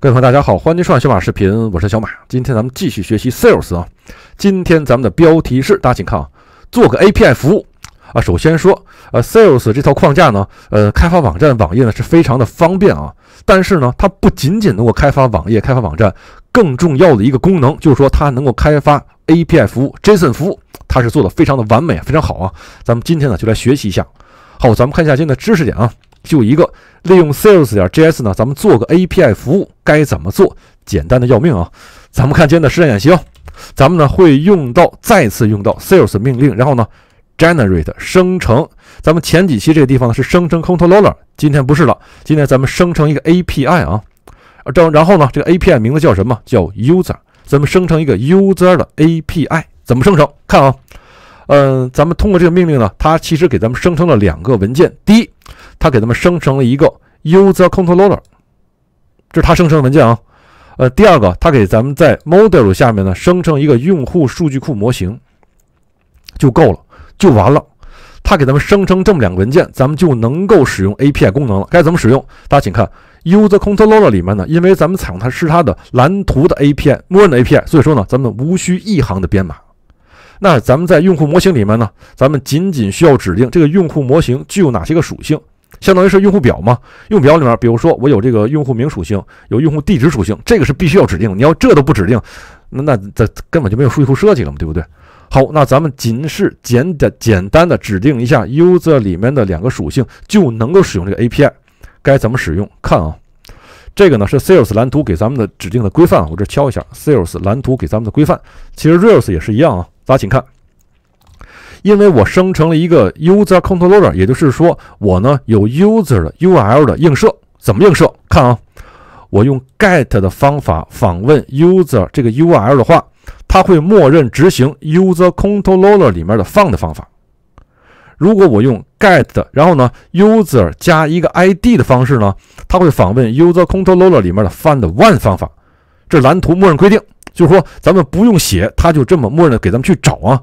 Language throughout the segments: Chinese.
各位朋友，大家好，欢迎收看小马视频，我是小马。今天咱们继续学习 Sales 啊。今天咱们的标题是，大家请看啊，做个 API 服务啊。首先说，呃，Sales 这套框架呢，呃，开发网站、网页呢是非常的方便啊。但是呢，它不仅仅能够开发网页、开发网站，更重要的一个功能就是说，它能够开发 API 服务、JSON 服务，它是做的非常的完美、非常好啊。咱们今天呢就来学习一下。好，咱们看一下今天的知识点啊。就一个利用 s a l e s 点 js 呢，咱们做个 API 服务，该怎么做？简单的要命啊！咱们看今天的实战演习哦。咱们呢会用到再次用到 s a l e s 命令，然后呢 generate 生成。咱们前几期这个地方呢是生成 controller，今天不是了，今天咱们生成一个 API 啊。这然后呢，这个 API 名字叫什么？叫 user。咱们生成一个 user 的 API 怎么生成？看啊，嗯，咱们通过这个命令呢，它其实给咱们生成了两个文件，第一。它给咱们生成了一个 UserController，这是它生成的文件啊。呃，第二个，它给咱们在 Model 下面呢生成一个用户数据库模型，就够了，就完了。它给咱们生成这么两个文件，咱们就能够使用 API 功能了。该怎么使用？大家请看 UserController 里面呢，因为咱们采用它是它的蓝图的 API，默认的 API，所以说呢，咱们无需一行的编码。那咱们在用户模型里面呢，咱们仅仅需要指定这个用户模型具有哪些个属性。相当于是用户表嘛，用表里面，比如说我有这个用户名属性，有用户地址属性，这个是必须要指定。你要这都不指定，那那这根本就没有数据库设计了嘛，对不对？好，那咱们仅是简单简单的指定一下 user 里面的两个属性，就能够使用这个 API。该怎么使用？看啊，这个呢是 s a l e s 蓝图给咱们的指定的规范我这敲一下 s a l e s 蓝图给咱们的规范。其实 Rails 也是一样啊，大家请看。因为我生成了一个 User Controller，也就是说，我呢有 User 的 U L 的映射，怎么映射？看啊，我用 Get 的方法访问 User 这个 U L 的话，它会默认执行 User Controller 里面的 Find 方法。如果我用 Get，然后呢 User 加一个 I D 的方式呢，它会访问 User Controller 里面的 Find One 方法。这蓝图默认规定，就是说咱们不用写，它就这么默认的给咱们去找啊。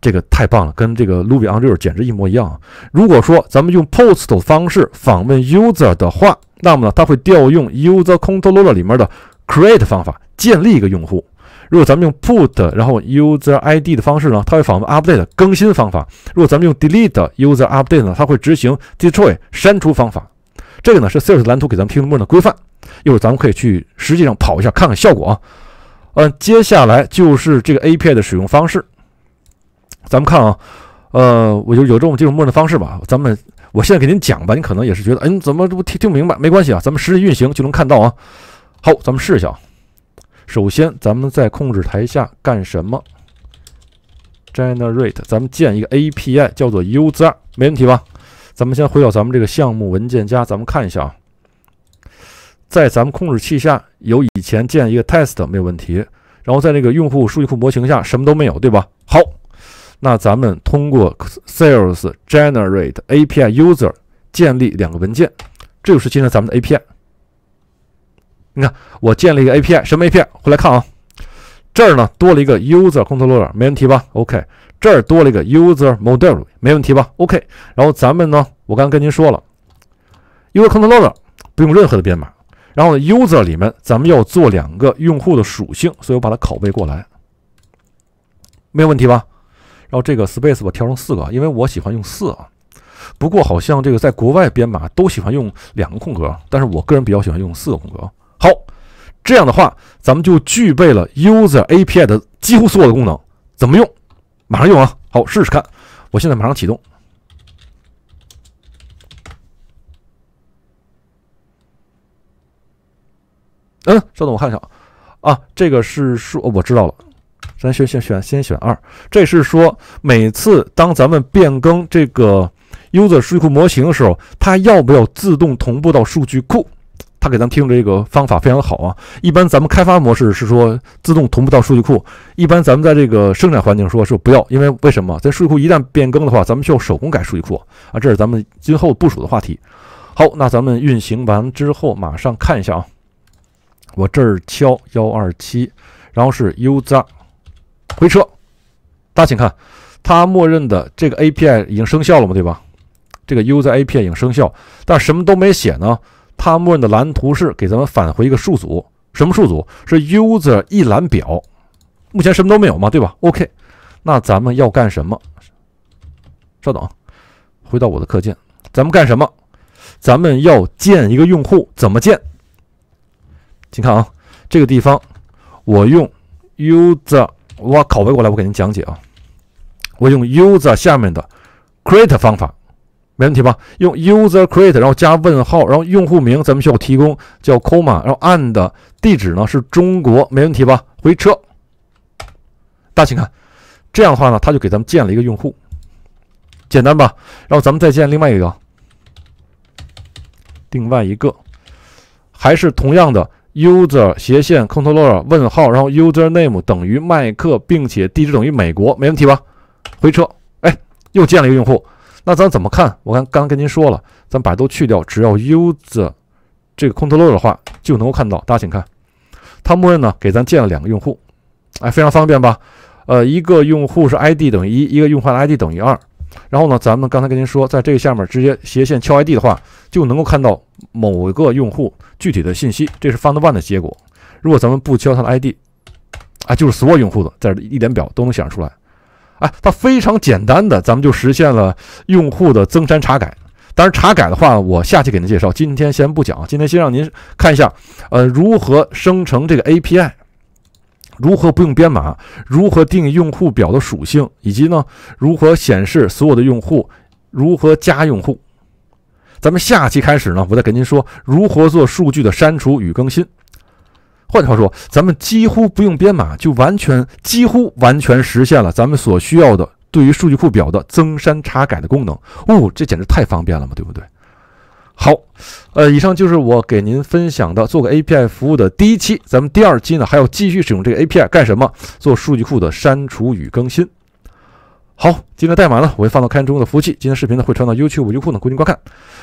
这个太棒了，跟这个 Ruby on Rails 简直一模一样。啊。如果说咱们用 POST 方式访问 User 的话，那么呢，它会调用 UserController 里面的 Create 方法建立一个用户。如果咱们用 PUT 然后 User ID 的方式呢，它会访问 Update 更新方法。如果咱们用 Delete User Update 呢，它会执行 Destroy 删除方法。这个呢是 r a l e s 蓝图给咱们提供的规范。一会儿咱们可以去实际上跑一下，看看效果啊。嗯，接下来就是这个 API 的使用方式。咱们看啊，呃，我就有这种这种默认的方式吧。咱们我现在给您讲吧，你可能也是觉得，哎，怎么这听听不明白？没关系啊，咱们实际运行就能看到啊。好，咱们试一下。首先，咱们在控制台下干什么？Generate，咱们建一个 API 叫做 User，没问题吧？咱们先回到咱们这个项目文件夹，咱们看一下啊。在咱们控制器下有以前建一个 Test 没有问题，然后在那个用户数据库模型下什么都没有，对吧？好。那咱们通过 sales generate api user 建立两个文件，这个是今天咱们的 api。你看，我建了一个 api，什么 api？回来看啊，这儿呢多了一个 user controller，没问题吧？OK，这儿多了一个 user model，没问题吧？OK，然后咱们呢，我刚跟您说了，user controller 不用任何的编码，然后 user 里面咱们要做两个用户的属性，所以我把它拷贝过来，没有问题吧？然后这个 space 我调成四个，因为我喜欢用四啊。不过好像这个在国外编码都喜欢用两个空格，但是我个人比较喜欢用四个空格。好，这样的话，咱们就具备了 user API 的几乎所有的功能。怎么用？马上用啊！好，试试看。我现在马上启动。嗯，稍等，我看一下啊。这个是说，我知道了。咱选选选先选二，这是说每次当咱们变更这个 U s e r 数据库模型的时候，它要不要自动同步到数据库？它给咱们听这个方法非常的好啊。一般咱们开发模式是说自动同步到数据库，一般咱们在这个生产环境说是不要，因为为什么？在数据库一旦变更的话，咱们需要手工改数据库啊。这是咱们今后部署的话题。好，那咱们运行完之后马上看一下啊，我这儿敲幺二七，然后是 U r 回车，大家请看，它默认的这个 API 已经生效了嘛，对吧？这个 U s e r API 已经生效，但什么都没写呢？它默认的蓝图是给咱们返回一个数组，什么数组？是 User 一栏表，目前什么都没有嘛，对吧？OK，那咱们要干什么？稍等，回到我的课件，咱们干什么？咱们要建一个用户，怎么建？请看啊，这个地方我用 User。我拷贝过来，我给您讲解啊。我用 user 下面的 create 方法，没问题吧？用 user create，然后加问号，然后用户名咱们需要提供叫 comma，然后 and 地址呢是中国，没问题吧？回车。大家请看，这样的话呢，他就给咱们建了一个用户，简单吧？然后咱们再建另外一个，另外一个还是同样的。user 斜线 controller 问号，然后 username 等于麦克，并且地址等于美国，没问题吧？回车，哎，又建了一个用户，那咱怎么看？我刚刚跟您说了，咱把都去掉，只要 user 这个 controller 的话就能够看到。大家请看，它默认呢给咱建了两个用户，哎，非常方便吧？呃，一个用户是 id 等于一，一个用户的 id 等于二。然后呢，咱们刚才跟您说，在这个下面直接斜线敲 ID 的话，就能够看到某个用户具体的信息，这是 f u n d o n e 的结果。如果咱们不敲它的 ID，啊，就是所有用户的，在一点表都能显示出来。哎，它非常简单的，咱们就实现了用户的增删查改。当然，查改的话，我下期给您介绍，今天先不讲。今天先让您看一下，呃，如何生成这个 API。如何不用编码？如何定用户表的属性？以及呢，如何显示所有的用户？如何加用户？咱们下期开始呢，我再给您说如何做数据的删除与更新。换句话说，咱们几乎不用编码，就完全几乎完全实现了咱们所需要的对于数据库表的增删查改的功能。哦，这简直太方便了嘛，对不对？好，呃，以上就是我给您分享的做个 API 服务的第一期。咱们第二期呢，还要继续使用这个 API 干什么？做数据库的删除与更新。好，今天代码呢，我会放到看中的服务器。今天视频呢，会传到 YouTube 优酷呢，供您观看。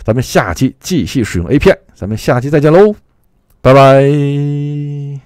咱们下期继续使用 API，咱们下期再见喽，拜拜。